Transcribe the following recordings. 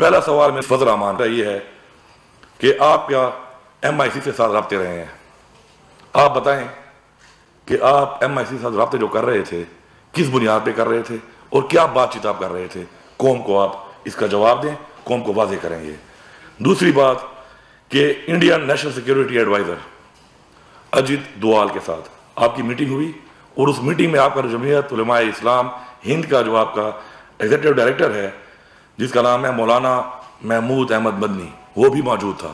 पहला सवाल में फजल रहमान का ये है कि आप क्या एम आई सी से साथ रबते रहे हैं आप बताएं कि आप एम आई सी के साथ रबते जो कर रहे थे किस बुनियाद पर कर रहे थे और क्या बातचीत आप कर रहे थे कौम को आप इसका जवाब दें कौम को वाजे करेंगे दूसरी बात कि Indian national security adviser Ajit Doval के साथ आपकी मीटिंग हुई और उस मीटिंग में आपका जमीयत इस्लाम हिंद का जो आपका एग्जीक्यूटिव डायरेक्टर है जिसका नाम है मौलाना महमूद अहमद मदनी वो भी मौजूद था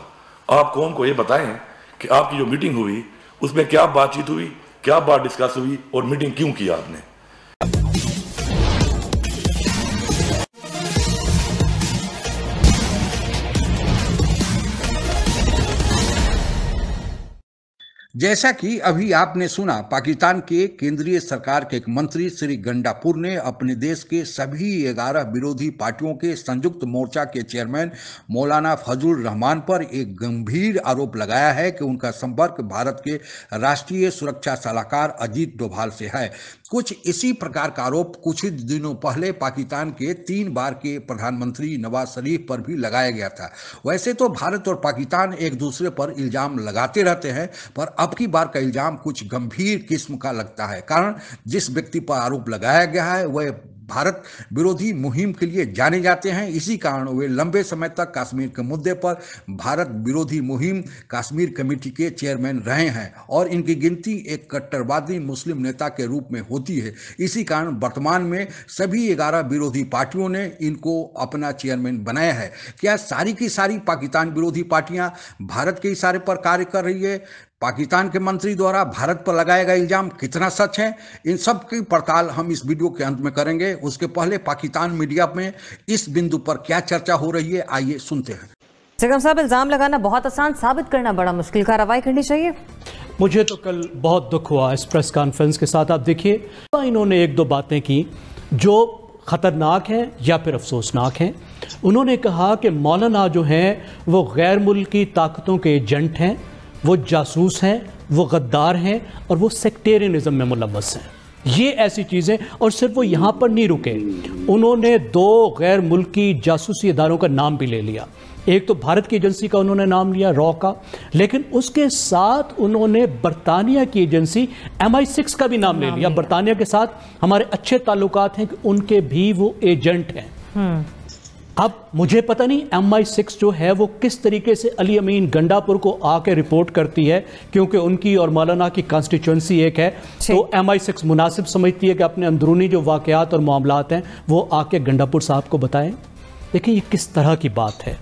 आप कौन को ये बताएं कि आपकी जो मीटिंग हुई उसमें क्या बातचीत हुई क्या बात डिस्कस हुई और मीटिंग क्यों की आपने जैसा कि अभी आपने सुना पाकिस्तान के केंद्रीय सरकार के एक मंत्री श्री गंडापुर ने अपने देश के सभी ग्यारह विरोधी पार्टियों के संयुक्त मोर्चा के चेयरमैन मौलाना फजल रहमान पर एक गंभीर आरोप लगाया है कि उनका संपर्क भारत के राष्ट्रीय सुरक्षा सलाहकार अजीत डोभाल से है कुछ इसी प्रकार का आरोप कुछ ही दिनों पहले पाकिस्तान के तीन बार के प्रधानमंत्री नवाज शरीफ पर भी लगाया गया था वैसे तो भारत और पाकिस्तान एक दूसरे पर इल्जाम लगाते रहते हैं पर अब की बार का इल्ज़ाम कुछ गंभीर किस्म का लगता है कारण जिस व्यक्ति पर आरोप लगाया गया है वह भारत विरोधी मुहिम के लिए जाने जाते हैं इसी कारण वे लंबे समय तक कश्मीर के मुद्दे पर भारत विरोधी मुहिम कश्मीर कमेटी के चेयरमैन रहे हैं और इनकी गिनती एक कट्टरवादी मुस्लिम नेता के रूप में होती है इसी कारण वर्तमान में सभी ग्यारह विरोधी पार्टियों ने इनको अपना चेयरमैन बनाया है क्या सारी की सारी पाकिस्तान विरोधी पार्टियां भारत के इशारे पर कार्य कर रही है पाकिस्तान के मंत्री द्वारा भारत पर लगाया गया इल्ज़ाम कितना सच है इन सब की पड़ताल हम इस वीडियो के अंत में करेंगे उसके पहले पाकिस्तान मीडिया में इस बिंदु पर क्या चर्चा हो रही है आइए सुनते हैं सिकम साहब इल्ज़ाम लगाना बहुत आसान साबित करना बड़ा मुश्किल कार्रवाई करनी चाहिए मुझे तो कल बहुत दुख हुआ इस प्रेस कॉन्फ्रेंस के साथ आप देखिए इन्होंने एक दो बातें की जो ख़तरनाक हैं या फिर अफसोसनाक हैं उन्होंने कहा कि मौलाना जो हैं वो गैर मुल्की ताकतों के एजेंट हैं वो जासूस हैं वो गद्दार हैं और वो सेक्टेरियनिज़म में मुलवस हैं ये ऐसी चीज़ें और सिर्फ वो यहाँ पर नहीं रुके उन्होंने दो गैर मुल्की जासूसी इदारों का नाम भी ले लिया एक तो भारत की एजेंसी का उन्होंने नाम लिया रॉ का लेकिन उसके साथ उन्होंने बरतानिया की एजेंसी एम आई सिक्स का भी नाम ले लिया बरतानिया के साथ हमारे अच्छे ताल्लुक हैं कि उनके भी वो एजेंट हैं हम्म। अब मुझे पता नहीं एम आई सिक्स जो है वो किस तरीके से अली अमीन गंडापुर को आके रिपोर्ट करती है क्योंकि उनकी और मौलाना की कॉन्स्टिट्यूंसी एक है तो एम आई सिक्स मुनासिब समझती है कि अपने अंदरूनी जो वाकयात और मामलात हैं वो आके गंडापुर साहब को बताएं देखिए ये किस तरह की बात है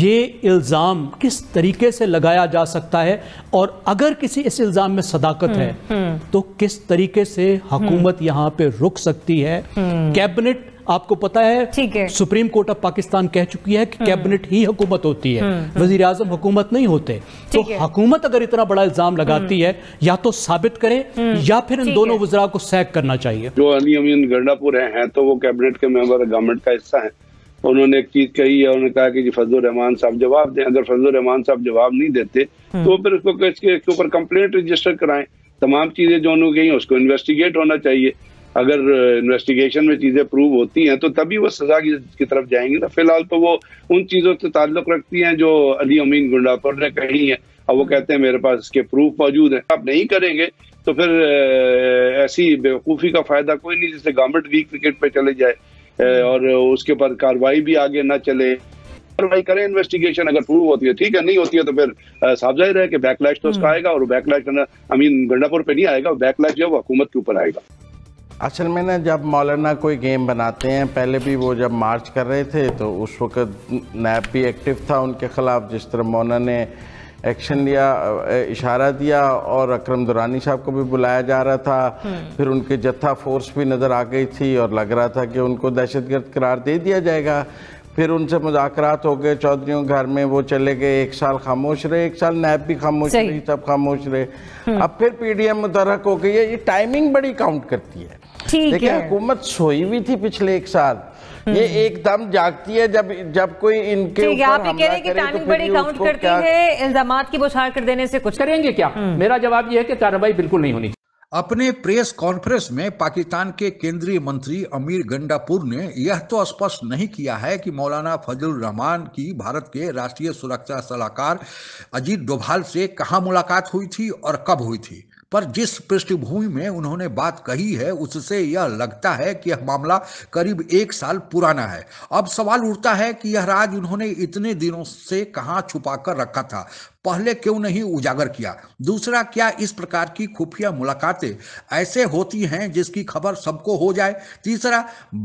ये इल्ज़ाम किस तरीके से लगाया जा सकता है और अगर किसी इस इल्ज़ाम में सदाकत हम्म, है हम्म। तो किस तरीके से हम्म। हुकूमत यहाँ पे रुक सकती है कैबिनेट आपको पता है ठीक है सुप्रीम कोर्ट ऑफ पाकिस्तान कह चुकी है कि हम्म। कैबिनेट ही हुकूमत होती है हम्म, हम्म। वजीर आजम हुकूमत नहीं होते तो हुकूमत अगर इतना बड़ा इल्जाम लगाती है या तो साबित करे या फिर इन दोनों वजरा को सैक करना चाहिए जो अली अमीन गर्डापुर हैं तो वो कैबिनेट के मेंबर गवर्नमेंट का हिस्सा है तो उन्होंने एक चीज कही है उन्होंने कहा कि जी फजल रहमान साहब जवाब दें अगर फजल रहमान साहब जवाब नहीं देते तो फिर उसको कंप्लेट ऊपर कंप्लेंट रजिस्टर कराएं तमाम चीजें जो उन्होंने कही उसको इन्वेस्टिगेट होना चाहिए अगर इन्वेस्टिगेशन में चीज़ें प्रूव होती हैं तो तभी वो सजा की, की तरफ जाएंगी ना फिलहाल तो वो उन चीज़ों से ताल्लुक रखती हैं जो अली अमीन गुंडापुर ने कही है और वो हम्म। कहते हैं मेरे पास इसके प्रूफ मौजूद हैं आप नहीं करेंगे तो फिर ऐसी बेवकूफ़ी का फ़ायदा कोई नहीं जिससे गवर्नमेंट वीक क्रिकेट पर चले जाए हम्म। और उसके ऊपर कार्रवाई भी आगे ना चले कार्रवाई करें इन्वेस्टिगेशन अगर प्रूव होती है ठीक है नहीं होती है तो फिर साफ जाहिर है कि बैकलैश तो उसका हम्म। आएगा और बैकलैश आई मीन गंडापुर पे नहीं आएगा बैकलैश जो है वो हुकूमत के ऊपर आएगा असल में ना जब मौलाना कोई गेम बनाते हैं पहले भी वो जब मार्च कर रहे थे तो उस वक्त नैब भी एक्टिव था उनके ख़िलाफ़ जिस तरह मौना ने एक्शन लिया इशारा दिया और अकरम दुरानी साहब को भी बुलाया जा रहा था हम्म। फिर उनके जत्था फोर्स भी नज़र आ गई थी और लग रहा था कि उनको दहशतगर्द करार दे दिया जाएगा फिर उनसे मुजाकर हो गए चौधरी घर में वो चले गए एक साल खामोश रहे एक साल नैब भी खामोश रही सब खामोश रहे हम्म। अब फिर पीडीएम मुतरक हो गई है ये टाइमिंग बड़ी काउंट करती है देखिए हुकूमत सोई हुई थी पिछले एक साल ये हम्म। एकदम जागती है जब जब कोई इनके आप कह रहे हैं कि तो टाइमिंग बड़ी काउंट करती है इल्जाम की बुछार कर देने से कुछ करेंगे क्या हम्म। मेरा जवाब ये है कि कार्रवाई बिल्कुल नहीं होनी अपने प्रेस कॉन्फ्रेंस में पाकिस्तान के केंद्रीय मंत्री अमीर गंडापुर ने यह तो स्पष्ट नहीं किया है कि मौलाना फजल रहमान की भारत के राष्ट्रीय सुरक्षा सलाहकार अजीत डोभाल से कहां मुलाकात हुई थी और कब हुई थी पर जिस पृष्ठभूमि में उन्होंने बात कही है उससे यह लगता है कि यह मामला करीब एक साल पुराना है अब सवाल उठता है कि यह राज उन्होंने इतने दिनों से कहाँ छुपा कर रखा था पहले क्यों नहीं उजागर किया दूसरा क्या इस प्रकार की खुफिया मुलाकातें ऐसे होती हैं जिसकी खबर सबको हो जाए तीसरा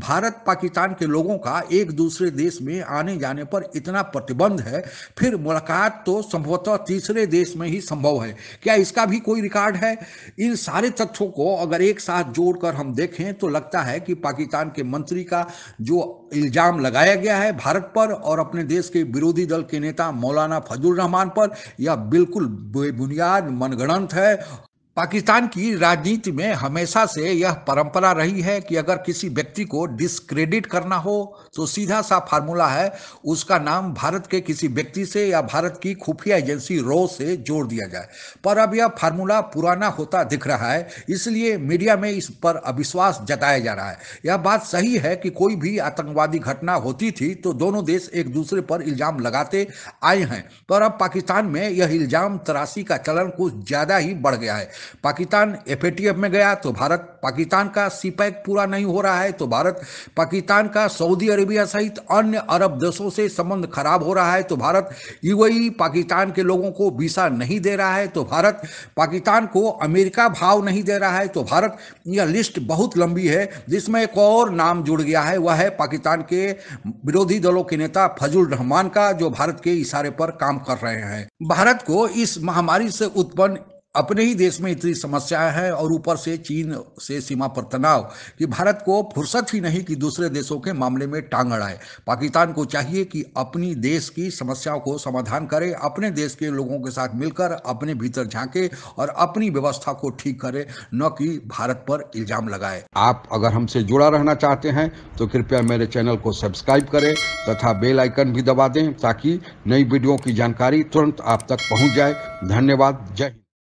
भारत पाकिस्तान के लोगों का एक दूसरे देश में आने जाने पर इतना प्रतिबंध है फिर मुलाकात तो संभवतः तीसरे देश में ही संभव है क्या इसका भी कोई रिकॉर्ड है इन सारे तथ्यों को अगर एक साथ जोड़कर हम देखें तो लगता है कि पाकिस्तान के मंत्री का जो इल्जाम लगाया गया है भारत पर और अपने देश के विरोधी दल के नेता मौलाना फजल रहमान पर यह बिल्कुल बेबुनियाद मनगणंत है पाकिस्तान की राजनीति में हमेशा से यह परंपरा रही है कि अगर किसी व्यक्ति को डिस्क्रेडिट करना हो तो सीधा सा फार्मूला है उसका नाम भारत के किसी व्यक्ति से या भारत की खुफिया एजेंसी रो से जोड़ दिया जाए पर अब यह फार्मूला पुराना होता दिख रहा है इसलिए मीडिया में इस पर अविश्वास जताया जा रहा है यह बात सही है कि कोई भी आतंकवादी घटना होती थी तो दोनों देश एक दूसरे पर इल्जाम लगाते आए हैं पर अब पाकिस्तान में यह इल्जाम तराशी का चलन कुछ ज़्यादा ही बढ़ गया है पाकिस्तान एफ में गया तो भारत पाकिस्तान का सीपैक पूरा नहीं हो रहा है तो भारत पाकिस्तान का सऊदी अरेबिया सहित अन्य अरब देशों से संबंध खराब हो रहा है तो भारत यूएई पाकिस्तान के लोगों को वीसा नहीं दे रहा है तो भारत पाकिस्तान को अमेरिका भाव नहीं दे रहा है तो भारत यह लिस्ट बहुत लंबी है जिसमें एक और नाम जुड़ गया है वह है पाकिस्तान के विरोधी दलों के नेता फजुल रहमान का जो भारत के इशारे पर काम कर रहे हैं भारत को इस महामारी से उत्पन्न अपने ही देश में इतनी समस्याएं हैं और ऊपर से चीन से सीमा पर तनाव कि भारत को फुर्सत ही नहीं कि दूसरे देशों के मामले में टांग अड़ाए पाकिस्तान को चाहिए कि अपनी देश की समस्याओं को समाधान करे अपने देश के लोगों के साथ मिलकर अपने भीतर झांके और अपनी व्यवस्था को ठीक करे न कि भारत पर इल्जाम लगाए आप अगर हमसे जुड़ा रहना चाहते हैं तो कृपया मेरे चैनल को सब्सक्राइब करें तथा बेल आइकन भी दबा दें ताकि नई वीडियो की जानकारी तुरंत आप तक पहुंच जाए धन्यवाद जय